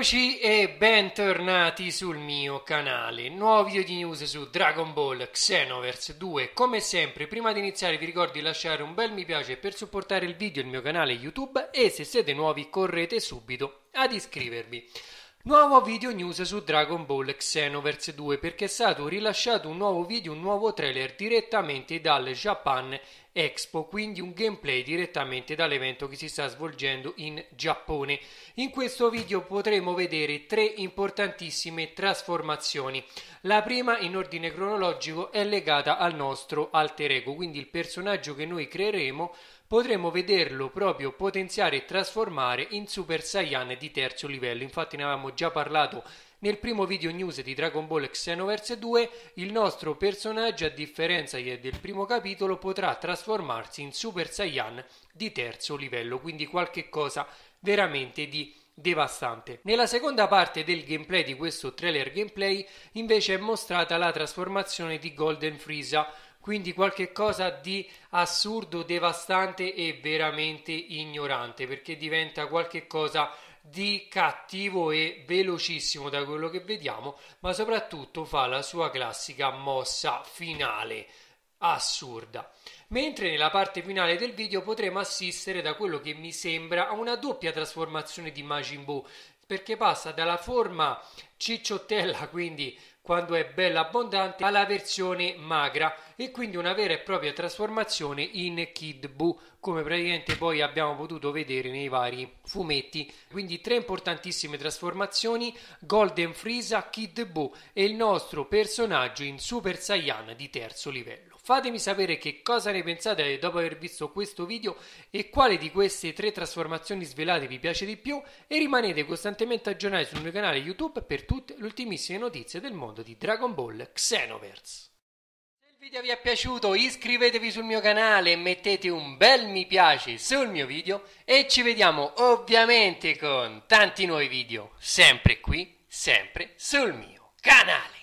Eccoci e bentornati sul mio canale. Nuovo video di news su Dragon Ball Xenoverse 2. Come sempre, prima di iniziare vi ricordo di lasciare un bel mi piace per supportare il video e il mio canale YouTube e se siete nuovi correte subito ad iscrivervi. Nuovo video news su Dragon Ball Xenoverse 2 perché è stato rilasciato un nuovo video, un nuovo trailer direttamente dal Japan Expo, quindi un gameplay direttamente dall'evento che si sta svolgendo in Giappone. In questo video potremo vedere tre importantissime trasformazioni. La prima in ordine cronologico è legata al nostro alter ego, quindi il personaggio che noi creeremo potremo vederlo proprio potenziare e trasformare in Super Saiyan di terzo livello. Infatti ne avevamo già parlato nel primo video news di Dragon Ball Xenoverse 2, il nostro personaggio, a differenza del primo capitolo, potrà trasformarsi in Super Saiyan di terzo livello, quindi qualche cosa veramente di devastante. Nella seconda parte del gameplay di questo trailer gameplay invece è mostrata la trasformazione di Golden Freeza, quindi qualcosa di assurdo, devastante e veramente ignorante perché diventa qualcosa di cattivo e velocissimo da quello che vediamo, ma soprattutto fa la sua classica mossa finale assurda. Mentre nella parte finale del video potremo assistere da quello che mi sembra a una doppia trasformazione di Majin Buu, perché passa dalla forma cicciottella, quindi quando è bella abbondante, alla versione magra e quindi una vera e propria trasformazione in Kid Buu come praticamente poi abbiamo potuto vedere nei vari fumetti quindi tre importantissime trasformazioni Golden Frieza, Kid Buu e il nostro personaggio in Super Saiyan di terzo livello Fatemi sapere che cosa ne pensate dopo aver visto questo video e quale di queste tre trasformazioni svelate vi piace di più e rimanete costantemente aggiornati sul mio canale YouTube per tutte le ultimissime notizie del mondo di Dragon Ball Xenoverse video vi è piaciuto iscrivetevi sul mio canale mettete un bel mi piace sul mio video e ci vediamo ovviamente con tanti nuovi video sempre qui, sempre sul mio canale.